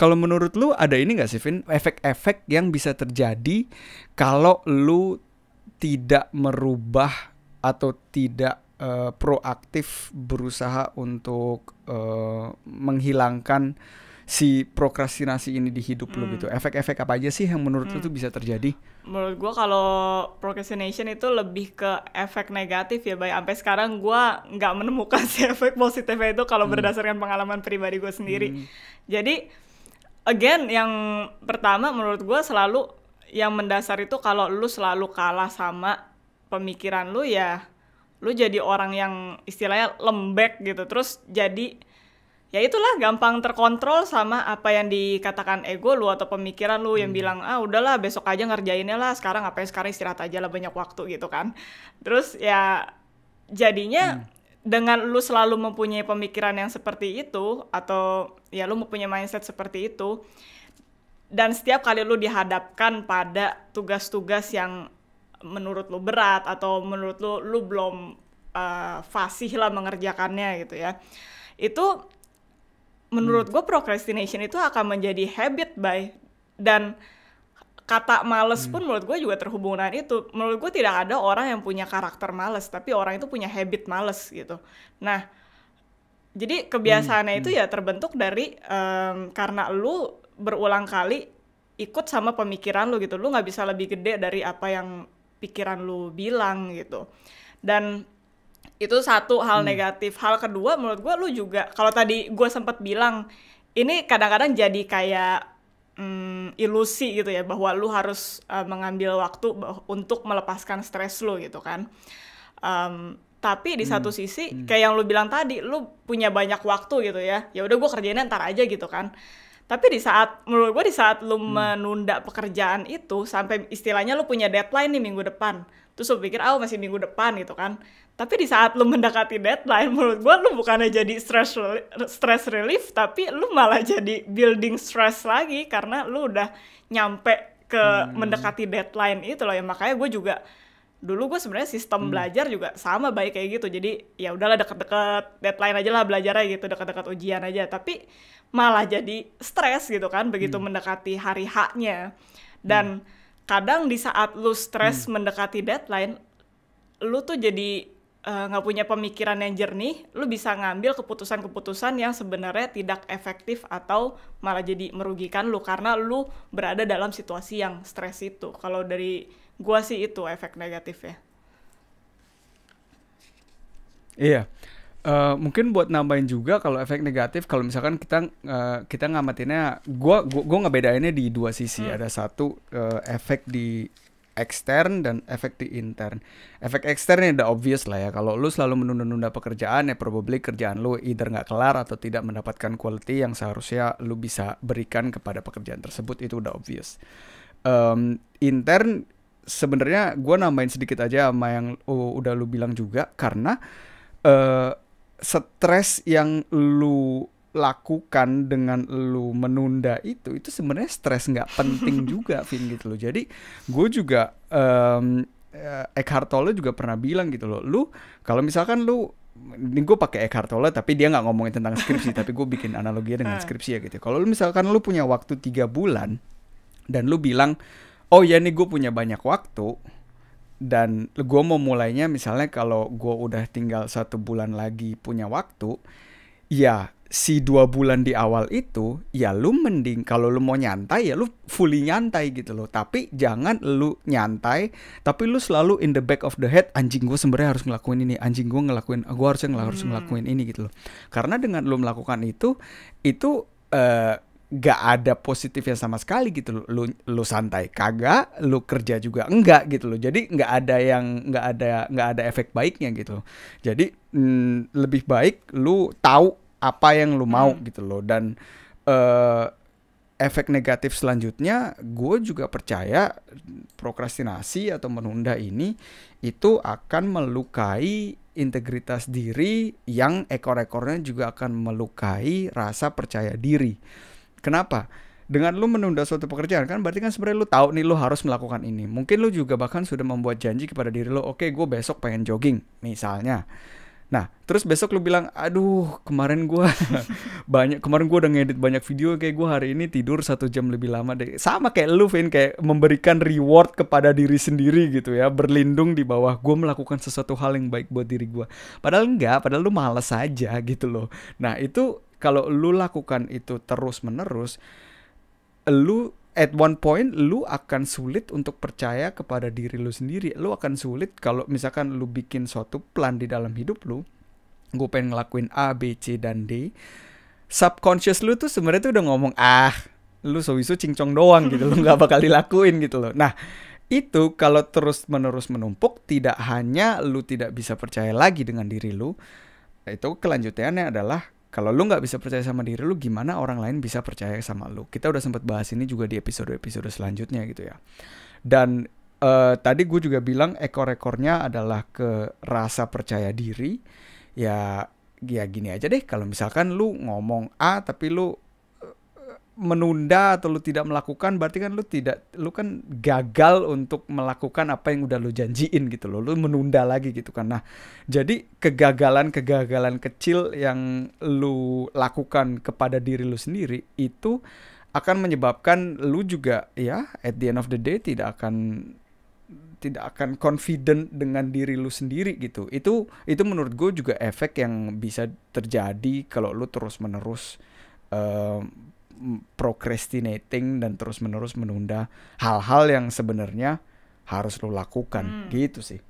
Kalau menurut lu ada ini gak sih, Vin? Efek-efek yang bisa terjadi kalau lu tidak merubah atau tidak uh, proaktif berusaha untuk uh, menghilangkan si prokrastinasi ini di hidup hmm. lo gitu. Efek-efek apa aja sih yang menurut hmm. lu tuh bisa terjadi? Menurut gua kalau procrastination itu lebih ke efek negatif ya, baik Sampai sekarang gua nggak menemukan si efek positifnya itu kalau hmm. berdasarkan pengalaman pribadi gua sendiri. Hmm. Jadi again yang pertama menurut gue selalu yang mendasar itu kalau lu selalu kalah sama pemikiran lu ya lu jadi orang yang istilahnya lembek gitu terus jadi ya itulah gampang terkontrol sama apa yang dikatakan ego lu atau pemikiran lu yang hmm. bilang ah udahlah besok aja ngerjainnya lah sekarang apa sekarang istirahat aja lah banyak waktu gitu kan terus ya jadinya hmm dengan lu selalu mempunyai pemikiran yang seperti itu atau ya lu mempunyai mindset seperti itu dan setiap kali lu dihadapkan pada tugas-tugas yang menurut lu berat atau menurut lu lu belum uh, fasih lah mengerjakannya gitu ya itu menurut hmm. gue procrastination itu akan menjadi habit by dan kata males hmm. pun menurut gue juga terhubung itu. Menurut gue tidak ada orang yang punya karakter males, tapi orang itu punya habit males gitu. Nah, jadi kebiasaannya hmm. itu hmm. ya terbentuk dari um, karena lu berulang kali ikut sama pemikiran lu gitu. Lu nggak bisa lebih gede dari apa yang pikiran lu bilang gitu. Dan itu satu hal hmm. negatif. Hal kedua menurut gue lu juga kalau tadi gue sempat bilang ini kadang-kadang jadi kayak mm, ilusi gitu ya bahwa lu harus uh, mengambil waktu untuk melepaskan stres lu gitu kan. Um, tapi di hmm. satu sisi hmm. kayak yang lu bilang tadi, lu punya banyak waktu gitu ya. Ya udah gue kerjainnya ntar aja gitu kan. Tapi di saat menurut gue di saat lu hmm. menunda pekerjaan itu sampai istilahnya lu punya deadline nih minggu depan. Terus lu pikir ah, oh, masih minggu depan gitu kan. Tapi di saat lu mendekati deadline menurut gue lu bukannya jadi stress relief, stress relief tapi lu malah jadi building stress lagi karena lu udah nyampe ke hmm. mendekati deadline itu loh ya makanya gue juga dulu gue sebenarnya sistem hmm. belajar juga sama baik kayak gitu jadi ya udahlah deket-deket deadline aja lah belajarnya gitu deket-deket ujian aja tapi malah jadi stres gitu kan begitu hmm. mendekati hari haknya dan hmm. kadang di saat lu stres hmm. mendekati deadline lu tuh jadi eh, nggak uh, punya pemikiran yang jernih lu bisa ngambil keputusan-keputusan yang sebenarnya tidak efektif atau malah jadi merugikan lu karena lu berada dalam situasi yang stres itu kalau dari gua sih itu efek negatif ya. iya Uh, mungkin buat nambahin juga kalau efek negatif kalau misalkan kita uh, kita ngamatinnya gua gua, gua ngebedainnya di dua sisi hmm. ada satu uh, efek di ekstern dan efek di intern. Efek eksternnya udah obvious lah ya. Kalau lu selalu menunda-nunda pekerjaan ya probably kerjaan lu either nggak kelar atau tidak mendapatkan quality yang seharusnya lu bisa berikan kepada pekerjaan tersebut itu udah obvious. Um, intern sebenarnya gue nambahin sedikit aja sama yang oh, udah lu bilang juga karena uh, stres yang lu lakukan dengan lu menunda itu itu sebenarnya stres nggak penting juga Vin gitu loh jadi gue juga um, Eckhart Tolle juga pernah bilang gitu loh lu kalau misalkan lu ini gue pakai Eckhart Tolle tapi dia nggak ngomongin tentang skripsi tapi gue bikin analogi dengan ah. skripsi ya gitu kalau lu misalkan lu punya waktu tiga bulan dan lu bilang oh ya nih gue punya banyak waktu dan gue mau mulainya misalnya kalau gue udah tinggal satu bulan lagi punya waktu ya si dua bulan di awal itu ya lu mending kalau lu mau nyantai ya lu fully nyantai gitu loh tapi jangan lu nyantai tapi lu selalu in the back of the head anjing gue sebenarnya harus ngelakuin ini anjing gue ngelakuin gue harusnya hmm. harus ngelakuin ini gitu loh karena dengan lu melakukan itu itu uh, gak ada positifnya sama sekali gitu lu lu santai kagak lu kerja juga enggak gitu loh jadi gak ada yang gak ada gak ada efek baiknya gitu jadi mm, lebih baik lu tahu apa yang lu mau hmm. gitu loh dan uh, efek negatif selanjutnya gue juga percaya prokrastinasi atau menunda ini itu akan melukai integritas diri yang ekor-ekornya juga akan melukai rasa percaya diri Kenapa? Dengan lu menunda suatu pekerjaan kan berarti kan sebenarnya lu tahu nih lu harus melakukan ini. Mungkin lu juga bahkan sudah membuat janji kepada diri lu, "Oke, okay, gue besok pengen jogging." Misalnya. Nah, terus besok lu bilang, aduh kemarin gue banyak kemarin gue udah ngedit banyak video kayak gue hari ini tidur satu jam lebih lama deh. Sama kayak lu, Vin, kayak memberikan reward kepada diri sendiri gitu ya, berlindung di bawah gue melakukan sesuatu hal yang baik buat diri gue. Padahal enggak, padahal lu males aja gitu loh. Nah itu kalau lu lakukan itu terus menerus lu at one point lu akan sulit untuk percaya kepada diri lu sendiri lu akan sulit kalau misalkan lu bikin suatu plan di dalam hidup lu gue pengen ngelakuin A B C dan D subconscious lu tuh sebenarnya tuh udah ngomong ah lu sowiso cincong doang gitu lu nggak bakal dilakuin gitu loh nah itu kalau terus menerus menumpuk tidak hanya lu tidak bisa percaya lagi dengan diri lu itu kelanjutannya adalah kalau lu nggak bisa percaya sama diri lu gimana orang lain bisa percaya sama lu kita udah sempat bahas ini juga di episode episode selanjutnya gitu ya dan uh, tadi gue juga bilang ekor-ekornya adalah ke rasa percaya diri ya ya gini aja deh kalau misalkan lu ngomong A tapi lu menunda atau lu tidak melakukan berarti kan lu tidak lu kan gagal untuk melakukan apa yang udah lu janjiin gitu lo Lu menunda lagi gitu kan. Nah, jadi kegagalan-kegagalan kecil yang lu lakukan kepada diri lu sendiri itu akan menyebabkan lu juga ya at the end of the day tidak akan tidak akan confident dengan diri lu sendiri gitu. Itu itu menurut gue juga efek yang bisa terjadi kalau lu terus menerus uh, procrastinating dan terus-menerus menunda hal-hal yang sebenarnya harus lo lakukan hmm. gitu sih.